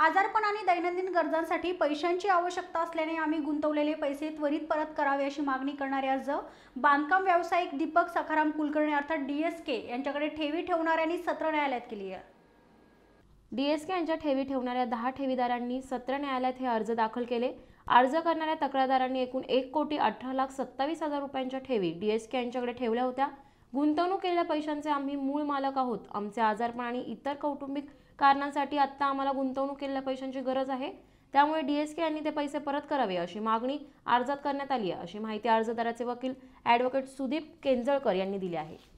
आजारपण आणि दैनंदिन गरजांसाठी पैशांची आवश्यकता असल्याने आम्ही गुंतवलेले पैसे त्वरित परत करावे अशी मागणी करणारे अर्ज बांधकाम व्यावसायिक दीपक सखाराम कुलकर्णी अर्थात डी एस के यांच्याकडे ठेवी ठेवणाऱ्यांनी सत्र न्यायालयात केली आहे डी एस के यांच्या ठेवी ठेवणाऱ्या दहा ठेवीदारांनी सत्र न्यायालयात हे अर्ज दाखल केले अर्ज करणाऱ्या तक्रारदारांनी एकूण एक कोटी अठरा लाख सत्तावीस हजार रुपयांच्या ठेवी डी एस के यांच्याकडे ठेवल्या होत्या गुंतवणूक केलेल्या पैशांचे आम्ही मूळ मालक आहोत आमचे आजारपण आणि इतर कौटुंबिक कारणांसाठी आत्ता आम्हाला गुंतवणूक केलेल्या पैशांची गरज आहे त्यामुळे डीएसके यांनी ते पैसे परत करावे अशी मागणी अर्जात करण्यात आली आहे अशी माहिती अर्जदाराचे वकील ॲडव्होकेट सुदीप केंजळकर यांनी दिली आहे